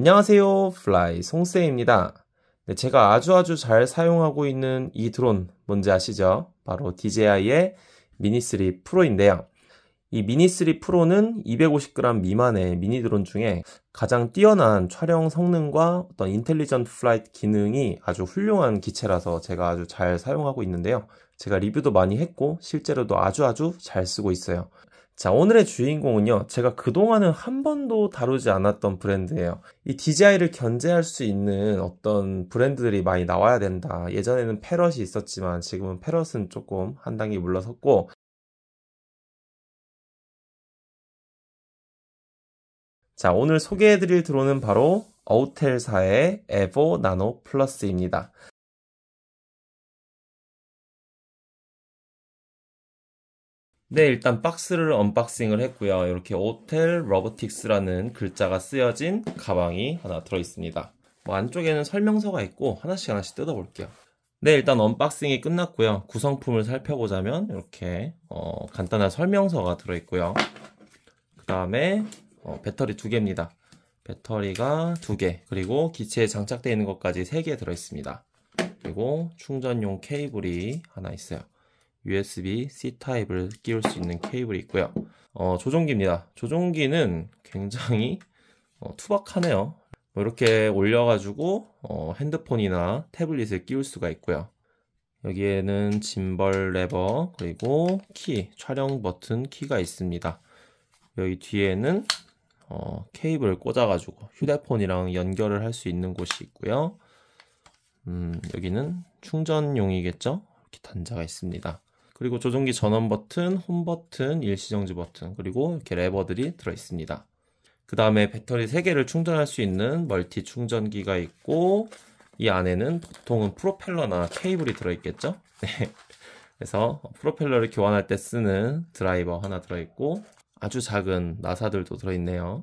안녕하세요. 플라이 송쌤입니다. 네, 제가 아주 아주 잘 사용하고 있는 이 드론 뭔지 아시죠? 바로 DJI의 미니3 프로인데요. 이 미니3 프로는 250g 미만의 미니 드론 중에 가장 뛰어난 촬영 성능과 어떤 인텔리전 트 플라이트 기능이 아주 훌륭한 기체라서 제가 아주 잘 사용하고 있는데요. 제가 리뷰도 많이 했고 실제로도 아주 아주 잘 쓰고 있어요. 자, 오늘의 주인공은요, 제가 그동안은 한 번도 다루지 않았던 브랜드예요. 이 DJI를 견제할 수 있는 어떤 브랜드들이 많이 나와야 된다. 예전에는 패럿이 있었지만 지금은 패럿은 조금 한 단계 물러섰고, 자, 오늘 소개해드릴 드론은 바로 어우텔사의 에보 나노 플러스입니다. 네, 일단 박스를 언박싱을 했고요. 이렇게 오텔 러버틱스라는 글자가 쓰여진 가방이 하나 들어있습니다. 뭐 안쪽에는 설명서가 있고 하나씩 하나씩 뜯어볼게요. 네, 일단 언박싱이 끝났고요. 구성품을 살펴보자면 이렇게 어, 간단한 설명서가 들어있고요. 그 다음에 어, 배터리 두 개입니다. 배터리가 두 개, 그리고 기체에 장착되어 있는 것까지 세 개 들어있습니다. 그리고 충전용 케이블이 하나 있어요. USB C 타입을 끼울 수 있는 케이블이 있고요. 어, 조종기입니다. 조종기는 굉장히 어, 투박하네요. 뭐 이렇게 올려가지고 어, 핸드폰이나 태블릿을 끼울 수가 있고요. 여기에는 짐벌 레버 그리고 키 촬영 버튼 키가 있습니다. 여기 뒤에는 어, 케이블을 꽂아가지고 휴대폰이랑 연결을 할 수 있는 곳이 있고요. 음, 여기는 충전용이겠죠? 이렇게 단자가 있습니다. 그리고 조종기 전원 버튼, 홈 버튼, 일시정지 버튼, 그리고 이렇게 레버들이 들어있습니다. 그 다음에 배터리 3개를 충전할 수 있는 멀티 충전기가 있고, 이 안에는 보통은 프로펠러나 케이블이 들어있겠죠? 네. 그래서 프로펠러를 교환할 때 쓰는 드라이버 하나 들어있고, 아주 작은 나사들도 들어있네요.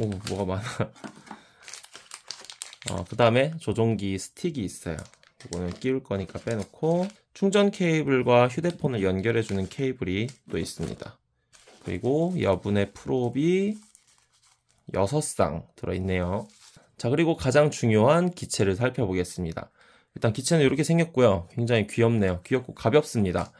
오, 뭐가 많아. 어, 그 다음에 조종기 스틱이 있어요. 이거는 끼울 거니까 빼놓고 충전 케이블과 휴대폰을 연결해 주는 케이블이 또 있습니다. 그리고 여분의 프로비 6쌍 들어있네요. 자 그리고 가장 중요한 기체를 살펴보겠습니다. 일단 기체는 이렇게 생겼고요. 굉장히 귀엽네요. 귀엽고 가볍습니다.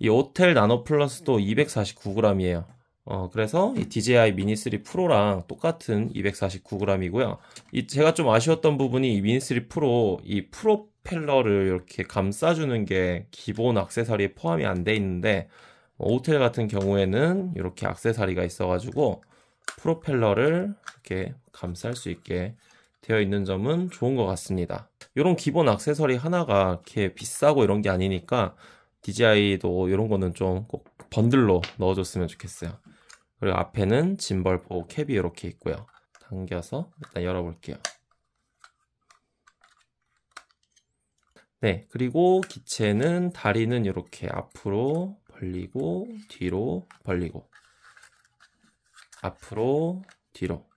이 오텔 나노 플러스도 249g이에요. 어, 그래서 이 DJI 미니 3 프로랑 똑같은 249g이고요. 이 제가 좀 아쉬웠던 부분이 이 미니 3 프로 이 프로펠러를 이렇게 감싸주는 게 기본 악세사리에 포함이 안 돼 있는데 오 뭐 호텔 같은 경우에는 이렇게 악세사리가 있어가지고 프로펠러를 이렇게 감쌀 수 있게 되어 있는 점은 좋은 것 같습니다. 이런 기본 악세서리 하나가 이렇게 비싸고 이런 게 아니니까 DJI도 이런 거는 좀 꼭 번들로 넣어줬으면 좋겠어요. 그리고 앞에는 짐벌 보호 캡이 이렇게 있고요. 당겨서 일단 열어볼게요. 네, 그리고 기체는 다리는 이렇게 앞으로 벌리고 뒤로 벌리고 앞으로 뒤로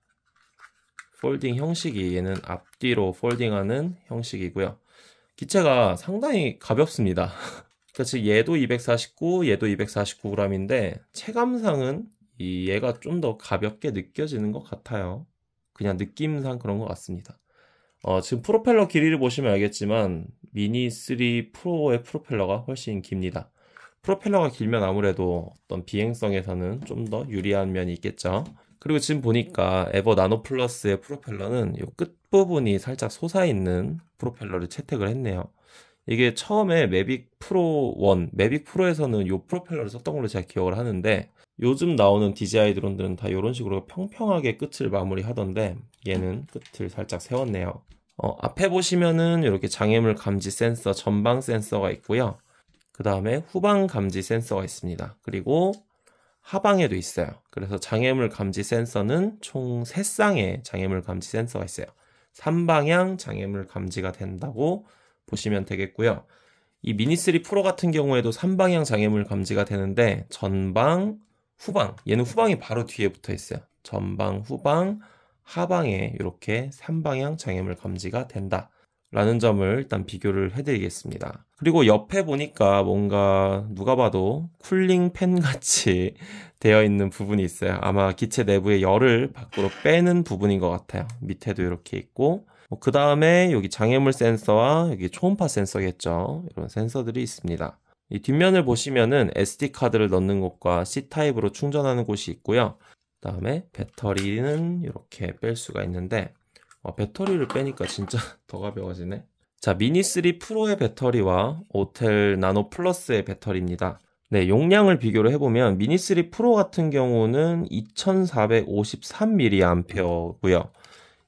폴딩 형식이 얘는 앞뒤로 폴딩하는 형식이고요. 기체가 상당히 가볍습니다. 즉 얘도 249, 얘도 249g인데 체감상은 이 얘가 좀 더 가볍게 느껴지는 것 같아요. 그냥 느낌상 그런 것 같습니다. 어, 지금 프로펠러 길이를 보시면 알겠지만 미니 3 프로의 프로펠러가 훨씬 깁니다. 프로펠러가 길면 아무래도 어떤 비행성에서는 좀 더 유리한 면이 있겠죠. 그리고 지금 보니까 에버 나노 플러스의 프로펠러는 이 끝부분이 살짝 솟아있는 프로펠러를 채택을 했네요. 이게 처음에 매빅 프로 1, 매빅 프로에서는 요 프로펠러를 썼던 걸로 제가 기억을 하는데 요즘 나오는 DJI 드론들은 다 이런 식으로 평평하게 끝을 마무리하던데 얘는 끝을 살짝 세웠네요. 어, 앞에 보시면은 이렇게 장애물 감지 센서, 전방 센서가 있고요. 그 다음에 후방 감지 센서가 있습니다. 그리고 하방에도 있어요. 그래서 장애물 감지 센서는 총 3쌍의 장애물 감지 센서가 있어요. 3방향 장애물 감지가 된다고 보시면 되겠고요. 이 미니3 프로 같은 경우에도 3방향 장애물 감지가 되는데 전방, 후방, 얘는 후방이 바로 뒤에 붙어 있어요. 전방, 후방, 하방에 이렇게 3방향 장애물 감지가 된다. 라는 점을 일단 비교를 해드리겠습니다. 그리고 옆에 보니까 뭔가 누가 봐도 쿨링 팬 같이 되어 있는 부분이 있어요. 아마 기체 내부의 열을 밖으로 빼는 부분인 것 같아요. 밑에도 이렇게 있고 뭐그 다음에 여기 장애물 센서와 여기 초음파 센서겠죠. 이런 센서들이 있습니다. 이 뒷면을 보시면은 SD 카드를 넣는 곳과 C 타입으로 충전하는 곳이 있고요. 그다음에 배터리는 이렇게 뺄 수가 있는데 어, 배터리를 빼니까 진짜 더 가벼워지네. 자, 미니 3 프로의 배터리와 오텔 나노 플러스의 배터리입니다. 네, 용량을 비교를 해보면 미니 3 프로 같은 경우는 2,453mAh고요.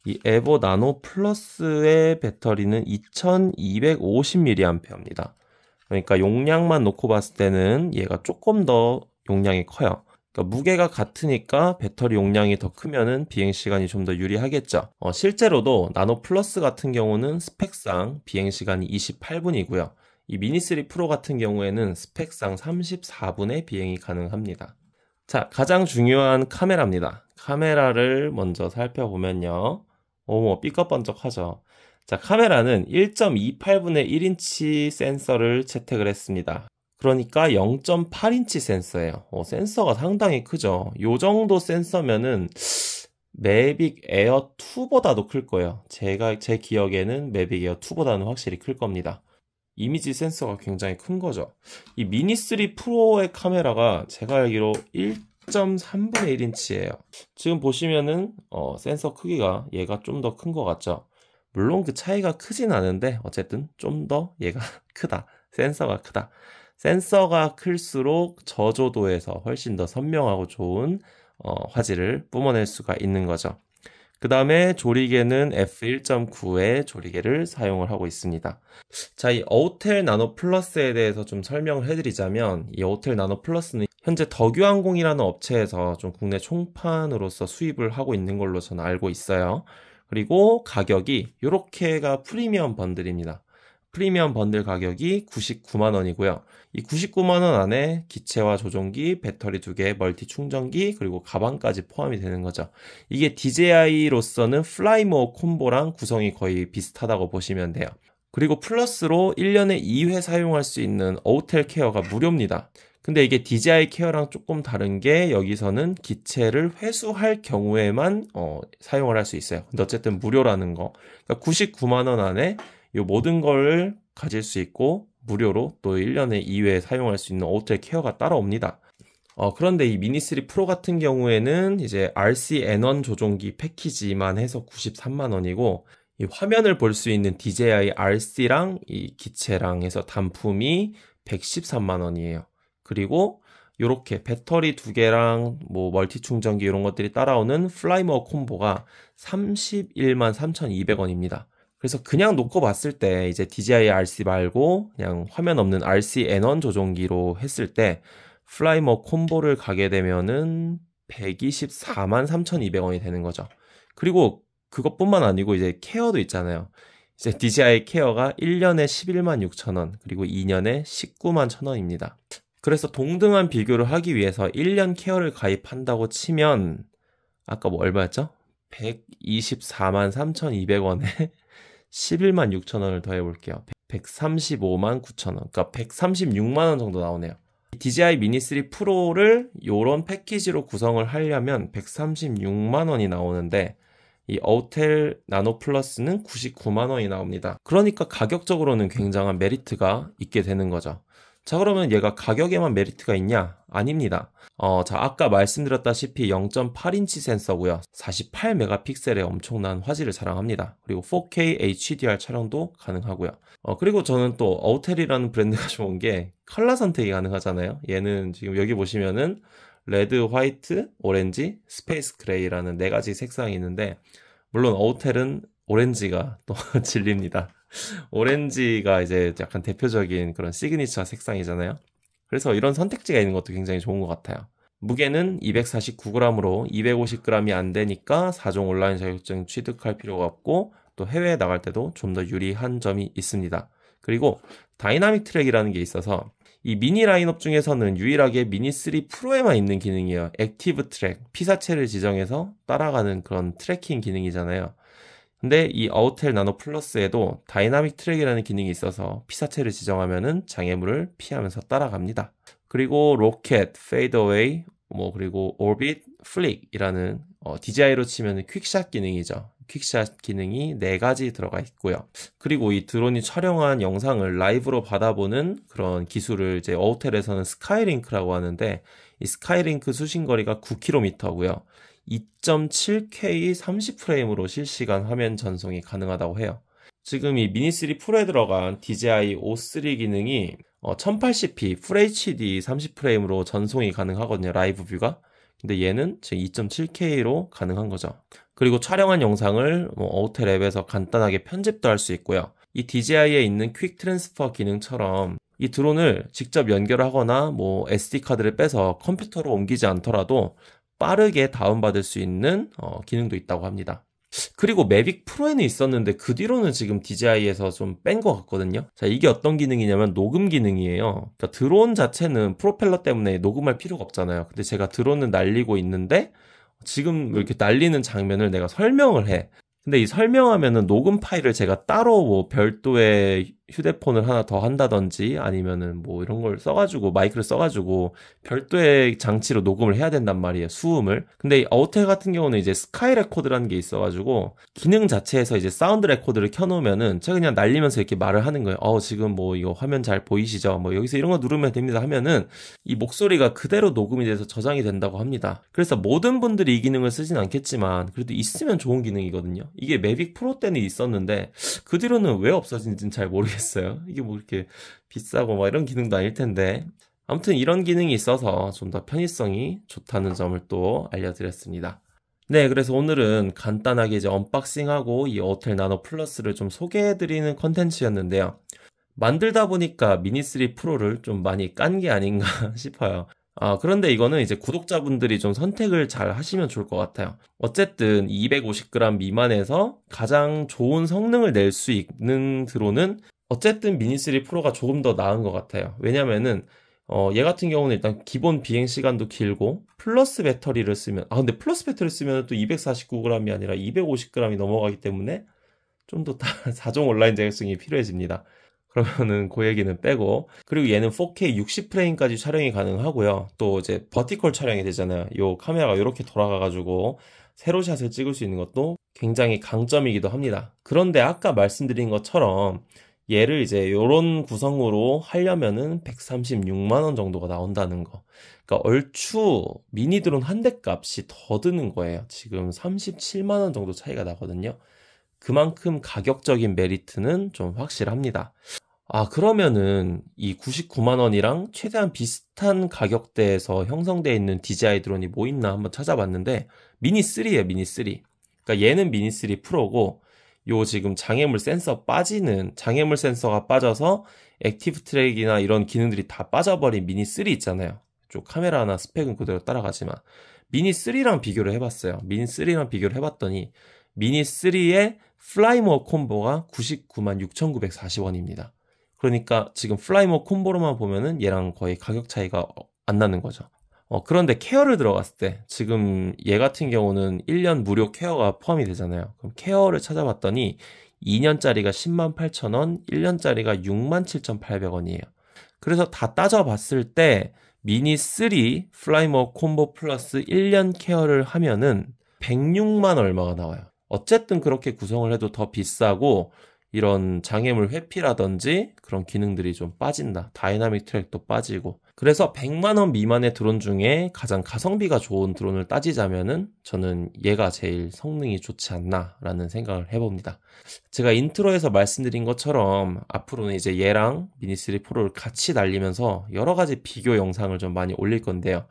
이 에보 나노 플러스의 배터리는 2250mAh입니다. 그러니까 용량만 놓고 봤을 때는 얘가 조금 더 용량이 커요. 그러니까 무게가 같으니까 배터리 용량이 더 크면은 비행 시간이 좀 더 유리하겠죠. 어, 실제로도 나노 플러스 같은 경우는 스펙상 비행 시간이 28분이고요. 이 미니 3 프로 같은 경우에는 스펙상 34분의 비행이 가능합니다. 자, 가장 중요한 카메라입니다. 카메라를 먼저 살펴보면요. 어머, 삐까뻔쩍하죠 자, 카메라는 1.28분의 1인치 센서를 채택을 했습니다. 그러니까 0.8인치 센서예요. 어, 센서가 상당히 크죠. 이 정도 센서면은 매빅 에어 2보다도 클 거예요. 제가 제 기억에는 매빅 에어 2보다는 확실히 클 겁니다. 이미지 센서가 굉장히 큰 거죠. 이 미니 3 프로의 카메라가 제가 알기로 1 1 3분의 1인치예요. 지금 보시면은 어, 센서 크기가 얘가 좀 더 큰 것 같죠? 물론 그 차이가 크진 않은데 어쨌든 좀 더 얘가 크다. 센서가 크다. 센서가 클수록 저조도에서 훨씬 더 선명하고 좋은 어, 화질을 뿜어낼 수가 있는 거죠. 그 다음에 조리개는 F1.9의 조리개를 사용을 하고 있습니다. 자, 이 어호텔 나노 플러스에 대해서 좀 설명을 해드리자면 이 어호텔 나노 플러스는 현재 덕유항공이라는 업체에서 좀 국내 총판으로서 수입을 하고 있는 걸로 저는 알고 있어요. 그리고 가격이 이렇게가 프리미엄 번들입니다. 프리미엄 번들 가격이 99만 원이고요. 이 99만 원 안에 기체와 조종기, 배터리 두 개, 멀티 충전기 그리고 가방까지 포함이 되는 거죠. 이게 DJI로서는 플라이모 콤보랑 구성이 거의 비슷하다고 보시면 돼요. 그리고 플러스로 1년에 2회 사용할 수 있는 어호텔 케어가 무료입니다. 근데 이게 DJI 케어랑 조금 다른 게 여기서는 기체를 회수할 경우에만 어, 사용을 할 수 있어요. 근데 어쨌든 무료라는 거. 그러니까 99만 원 안에 이 모든 걸 가질 수 있고 무료로 또 1년에 2회 사용할 수 있는 오텔 케어가 따라옵니다. 어, 그런데 이 미니3 프로 같은 경우에는 이제 r c 애넌 조종기 패키지만 해서 93만원이고, 이 화면을 볼 수 있는 DJI RC랑 이 기체랑 해서 단품이 113만원이에요. 그리고 이렇게 배터리 두 개랑 뭐 멀티 충전기 이런 것들이 따라오는 플라이머 콤보가 31만 3,200원입니다. 그래서 그냥 놓고 봤을 때 이제 DJI RC 말고 그냥 화면 없는 RC N1 조종기로 했을 때 플라이머 콤보를 가게 되면은 124만 3,200원이 되는 거죠. 그리고 그것뿐만 아니고 이제 케어도 있잖아요. 이제 DJI 케어가 1년에 11만 6천 원, 그리고 2년에 19만 천 원입니다. 그래서 동등한 비교를 하기 위해서 1년 케어를 가입한다고 치면 아까 뭐 얼마였죠? 124만 3,200원에 11만 6천 원을 더해 볼게요. 135만 9천 원. 그러니까 136만 원 정도 나오네요. DJI 미니 3 프로를 요런 패키지로 구성을 하려면 136만 원이 나오는데 이 어텔 나노 플러스는 99만 원이 나옵니다. 그러니까 가격적으로는 굉장한 메리트가 있게 되는 거죠. 자, 그러면 얘가 가격에만 메리트가 있냐? 아닙니다. 어, 자, 아까 말씀드렸다시피 0.8인치 센서고요. 48메가픽셀의 엄청난 화질을 자랑합니다. 그리고 4K HDR 촬영도 가능하고요. 어, 그리고 저는 또 어우텔이라는 브랜드가 좋은 게 컬러 선택이 가능하잖아요. 얘는 지금 여기 보시면은 레드, 화이트, 오렌지, 스페이스 그레이라는 네 가지 색상이 있는데 물론 어우텔은 오렌지가 또 질립니다. 오렌지가 이제 약간 대표적인 그런 시그니처 색상이잖아요. 그래서 이런 선택지가 있는 것도 굉장히 좋은 것 같아요. 무게는 249g으로 250g이 안 되니까 4종 온라인 자격증 취득할 필요가 없고 또 해외에 나갈 때도 좀 더 유리한 점이 있습니다. 그리고 다이나믹 트랙이라는 게 있어서 이 미니 라인업 중에서는 유일하게 미니 3 프로에만 있는 기능이에요. 액티브 트랙, 피사체를 지정해서 따라가는 그런 트래킹 기능이잖아요. 근데 이 어우텔 나노 플러스에도 다이나믹 트랙이라는 기능이 있어서 피사체를 지정하면은 장애물을 피하면서 따라갑니다. 그리고 로켓, 페이더웨이, 뭐 그리고 오빗, 플릭이라는 어, DJI로 치면 퀵샷 기능이죠. 퀵샷 기능이 4가지 들어가 있고요. 그리고 이 드론이 촬영한 영상을 라이브로 받아보는 그런 기술을 이제 어우텔에서는 스카이링크라고 하는데 이 스카이링크 수신거리가 9km고요. 2.7K 30프레임으로 실시간 화면 전송이 가능하다고 해요. 지금 이 미니3 프로에 들어간 DJI O3 기능이 1080p FHD 30프레임으로 전송이 가능하거든요. 라이브 뷰가. 근데 얘는 지금 2.7K로 가능한 거죠. 그리고 촬영한 영상을 뭐 어우텔 앱에서 간단하게 편집도 할 수 있고요. 이 DJI에 있는 퀵 트랜스퍼 기능처럼 이 드론을 직접 연결하거나 뭐 SD 카드를 빼서 컴퓨터로 옮기지 않더라도 빠르게 다운받을 수 있는 어, 기능도 있다고 합니다. 그리고 매빅 프로에는 있었는데 그 뒤로는 지금 DJI에서 좀 뺀 것 같거든요. 자, 이게 어떤 기능이냐면 녹음 기능이에요. 그러니까 드론 자체는 프로펠러 때문에 녹음할 필요가 없잖아요. 근데 제가 드론을 날리고 있는데 지금 이렇게 날리는 장면을 내가 설명을 해. 근데 이 설명하면은 녹음 파일을 제가 따로 뭐 별도의 휴대폰을 하나 더 한다든지 아니면은 뭐 이런 걸 써가지고 마이크를 써가지고 별도의 장치로 녹음을 해야 된단 말이에요 수음을 근데 아우텔 같은 경우는 이제 스카이 레코드라는 게 있어가지고 기능 자체에서 이제 사운드 레코드를 켜놓으면은 제가 그냥 날리면서 이렇게 말을 하는 거예요 어 지금 뭐 이거 화면 잘 보이시죠 뭐 여기서 이런 거 누르면 됩니다 하면은 이 목소리가 그대로 녹음이 돼서 저장이 된다고 합니다 그래서 모든 분들이 이 기능을 쓰진 않겠지만 그래도 있으면 좋은 기능이거든요 이게 매빅 프로 때는 있었는데 그 뒤로는 왜 없어진지는 잘 모르겠어요 모르겠어요. 이게 뭐 이렇게 비싸고 막 이런 기능도 아닐 텐데. 아무튼 이런 기능이 있어서 좀 더 편의성이 좋다는 점을 또 알려드렸습니다. 네, 그래서 오늘은 간단하게 이제 언박싱하고 이어텔 나노 플러스를 좀 소개해드리는 컨텐츠였는데요. 만들다 보니까 미니3 프로를 좀 많이 깐 게 아닌가 싶어요. 아, 그런데 이거는 이제 구독자분들이 좀 선택을 잘 하시면 좋을 것 같아요. 어쨌든 250g 미만에서 가장 좋은 성능을 낼 수 있는 드론은 어쨌든 미니3 프로가 조금 더 나은 것 같아요. 왜냐면은 어, 얘 같은 경우는 일단 기본 비행 시간도 길고 플러스 배터리를 쓰면 아 근데 플러스 배터리 를 쓰면 또 249g이 아니라 250g이 넘어가기 때문에 좀 더 4종 온라인 자격성이 필요해집니다. 그러면은 그 얘기는 빼고 그리고 얘는 4K 60프레임까지 촬영이 가능하고요. 또 이제 버티컬 촬영이 되잖아요. 이 카메라가 이렇게 돌아가 가지고 세로샷을 찍을 수 있는 것도 굉장히 강점이기도 합니다. 그런데 아까 말씀드린 것처럼 얘를 이제 요런 구성으로 하려면은 136만 원 정도가 나온다는 거. 그러니까 얼추 미니 드론 한 대 값이 더 드는 거예요. 지금 37만 원 정도 차이가 나거든요. 그만큼 가격적인 메리트는 좀 확실합니다. 아, 그러면은 이 99만 원이랑 최대한 비슷한 가격대에서 형성되어 있는 DJI 드론이 뭐 있나 한번 찾아봤는데 미니 3에요 미니 3. 그러니까 얘는 미니 3 프로고 요 지금 장애물 센서 빠지는 장애물 센서가 빠져서 액티브 트랙이나 이런 기능들이 다 빠져버린 미니 3 있잖아요. 좀 카메라나 스펙은 그대로 따라가지만 미니 3랑 비교를 해봤어요. 미니 3랑 비교를 해봤더니 미니 3의 플라이머 콤보가 99만 6,940원입니다. 그러니까 지금 플라이머 콤보로만 보면은 얘랑 거의 가격 차이가 어, 안 나는 거죠. 어, 그런데 케어를 들어갔을 때 지금 얘 같은 경우는 1년 무료 케어가 포함이 되잖아요. 그럼 케어를 찾아봤더니 2년짜리가 10만 8천 원, 1년짜리가 6만 7천8백원이에요 그래서 다 따져봤을 때 미니 3 플라이머 콤보 플러스 1년 케어를 하면은 106만 얼마가 나와요. 어쨌든 그렇게 구성을 해도 더 비싸고 이런 장애물 회피라든지 그런 기능들이 좀 빠진다. 다이나믹 트랙도 빠지고 그래서 100만 원 미만의 드론 중에 가장 가성비가 좋은 드론을 따지자면은 저는 얘가 제일 성능이 좋지 않나라는 생각을 해봅니다. 제가 인트로에서 말씀드린 것처럼 앞으로는 이제 얘랑 미니3 프로를 같이 날리면서 여러 가지 비교 영상을 좀 많이 올릴 건데요.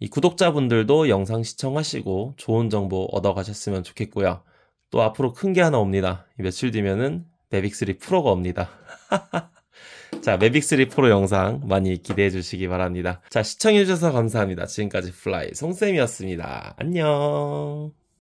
이 구독자분들도 영상 시청하시고 좋은 정보 얻어 가셨으면 좋겠고요. 또 앞으로 큰 게 하나 옵니다. 며칠 뒤면은 매빅3 프로가 옵니다. 자, 매빅3 프로 영상 많이 기대해 주시기 바랍니다. 자, 시청해 주셔서 감사합니다. 지금까지 플라이 송쌤이었습니다. 안녕.